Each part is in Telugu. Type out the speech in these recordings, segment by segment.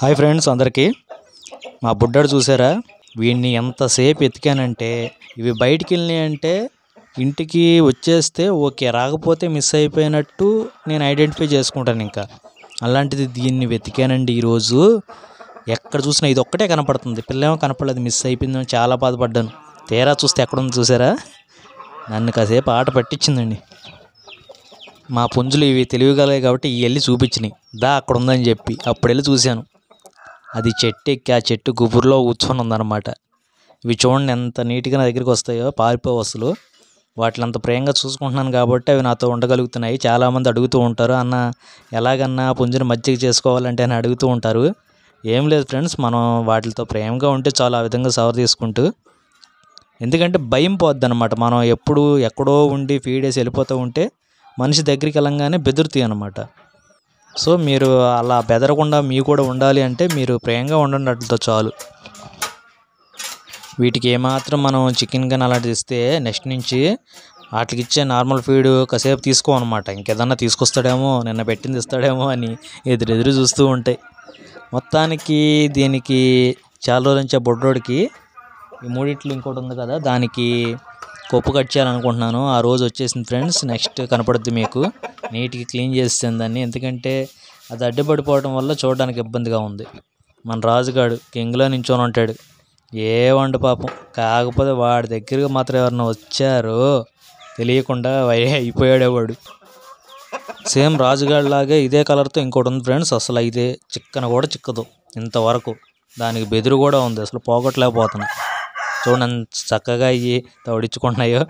హాయ్ ఫ్రెండ్స్ అందరికీ మా బుడ్డడు చూసారా వీడిని ఎంతసేపు ఎతికానంటే ఇవి బయటికి వెళ్ళినాయి అంటే ఇంటికి వచ్చేస్తే ఓకే రాకపోతే మిస్ అయిపోయినట్టు నేను ఐడెంటిఫై చేసుకుంటాను ఇంకా అలాంటిది దీన్ని వెతికానండి ఈరోజు ఎక్కడ చూసినా ఇది ఒక్కటే కనపడుతుంది పిల్లేమో కనపడలేదు మిస్ అయిపోయిందని చాలా బాధపడ్డాను తీరా చూస్తే ఎక్కడుంది చూసారా నన్ను కాసేపు ఆట పట్టించిందండి మా పుంజులు ఇవి తెలివిగలవి కాబట్టి ఇవి వెళ్ళి చూపించినాయి దా అక్కడ ఉందని చెప్పి అప్పుడు వెళ్ళి చూశాను అది చెట్టు ఎక్కి ఆ చెట్టు గుబురులో కూర్చొని ఉందన్నమాట ఇవి చూడండి ఎంత నీట్గా నా దగ్గరికి వస్తాయో పారిపోవు అసలు వాటిని అంత ప్రేమగా చూసుకుంటున్నాను కాబట్టి అవి నాతో ఉండగలుగుతున్నాయి చాలామంది అడుగుతూ ఉంటారు అన్న ఎలాగన్నా పుంజుని మజ్జిగ చేసుకోవాలంటే అని అడుగుతూ ఉంటారు ఏం లేదు ఫ్రెండ్స్ మనం వాటితో ప్రేమగా ఉంటే చాలా ఆ విధంగా సవర్ తీసుకుంటూ ఎందుకంటే భయం పోద్ది అనమాట మనం ఎప్పుడు ఎక్కడో ఉండి ఫీడేసి వెళ్ళిపోతూ ఉంటే మనిషి దగ్గరికి వెళ్ళంగానే బెదురుతాయి అనమాట సో మీరు అలా బెదరకుండా మీ కూడా ఉండాలి అంటే మీరు ప్రేమగా ఉండండి చాలు వీటికి ఏమాత్రం మనం చికెన్ కానీ అలాంటిది ఇస్తే నెక్స్ట్ నుంచి వాటికి ఇచ్చే నార్మల్ ఫీడ్ కాసేపు తీసుకో అనమాట ఇంకేదన్నా తీసుకొస్తాడేమో నిన్న పెట్టింది ఇస్తాడేమో అని ఎదురెదురు చూస్తూ ఉంటాయి మొత్తానికి దీనికి చాలా రోజుల నుంచి బొడ్రోడికి ఈ మూడిట్లు ఇంకోటి ఉంది కదా దానికి పప్పు కట్ చేయాలనుకుంటున్నాను ఆ రోజు వచ్చేసింది ఫ్రెండ్స్ నెక్స్ట్ కనపడుద్ది మీకు నీట్గా క్లీన్ చేస్తుంది దాన్ని ఎందుకంటే అది అడ్డుపడిపోవడం వల్ల చూడడానికి ఇబ్బందిగా ఉంది మన రాజుగాడు కింగ్లో నించొని ఉంటాడు ఏ వండు పాపం కాకపోతే వాడి దగ్గరకు మాత్రం ఎవరన్నా వచ్చారో తెలియకుండా అయిపోయాడే వాడు సేమ్ లాగే ఇదే కలర్తో ఇంకోటి ఉంది ఫ్రెండ్స్ అసలు అయితే చిక్కన కూడా చిక్కదు ఇంతవరకు దానికి బెదురు కూడా ఉంది అసలు పోగొట్టలేకపోతున్నా చూడండి చక్కగా అవి తవడించుకుంటున్నాయో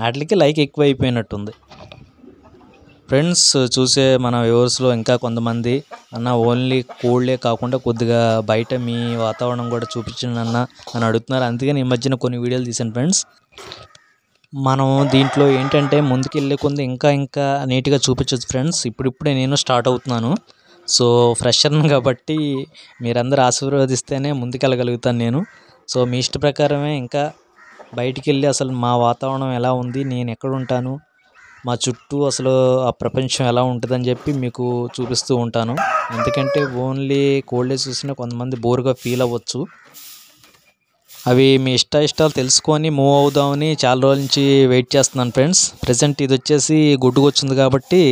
వాటికి లైక్ ఎక్కువ అయిపోయినట్టుంది ఫ్రెండ్స్ చూసే మన వ్యూవర్స్లో ఇంకా కొంతమంది అన్న ఓన్లీ కోల్డే కాకుండా కొద్దిగా బయట మీ వాతావరణం కూడా చూపించండి అన్న అని అడుగుతున్నారు అందుకని ఈ మధ్యన కొన్ని వీడియోలు తీసాను ఫ్రెండ్స్ మనం దీంట్లో ఏంటంటే ముందుకెళ్ళే కొంది ఇంకా ఇంకా నీట్గా చూపించవచ్చు ఫ్రెండ్స్ ఇప్పుడిప్పుడే నేను స్టార్ట్ అవుతున్నాను సో ఫ్రెషర్ను కాబట్టి మీరందరూ ఆశీర్వదిస్తేనే ముందుకెళ్ళగలుగుతాను నేను సో మీ ఇష్ట ప్రకారమే ఇంకా బయటికి వెళ్ళి అసలు మా వాతావరణం ఎలా ఉంది నేను ఎక్కడ ఉంటాను మా చుట్టూ అసలు ఆ ప్రపంచం ఎలా ఉంటుందని చెప్పి మీకు చూపిస్తూ ఉంటాను ఎందుకంటే ఓన్లీ కోల్డ్ చూసిన కొంతమంది బోర్గా ఫీల్ అవ్వచ్చు అవి మీ ఇష్ట ఇష్టాలు తెలుసుకొని మూవ్ అవుదామని చాలా రోజుల నుంచి వెయిట్ చేస్తున్నాను ఫ్రెండ్స్ ప్రజెంట్ ఇది వచ్చేసి గుడ్డుకు వచ్చింది కాబట్టి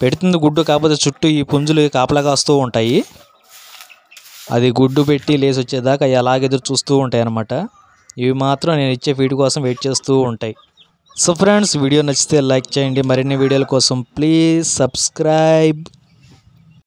పెడుతుంది గుడ్డు కాకపోతే చుట్టూ ఈ పుంజులు కాపలా కాస్తూ ఉంటాయి అది గుడ్డు పెట్టి లేచి వచ్చేదాకా అలాగే ఎదురు చూస్తూ ఉంటాయి అన్నమాట ఇవి మాత్రం నేను ఇచ్చే ఫీడ్ కోసం వెయిట్ చేస్తూ ఉంటాయి సో ఫ్రెండ్స్ వీడియో నచ్చితే లైక్ చేయండి మరిన్ని వీడియోల కోసం ప్లీజ్ సబ్స్క్రైబ్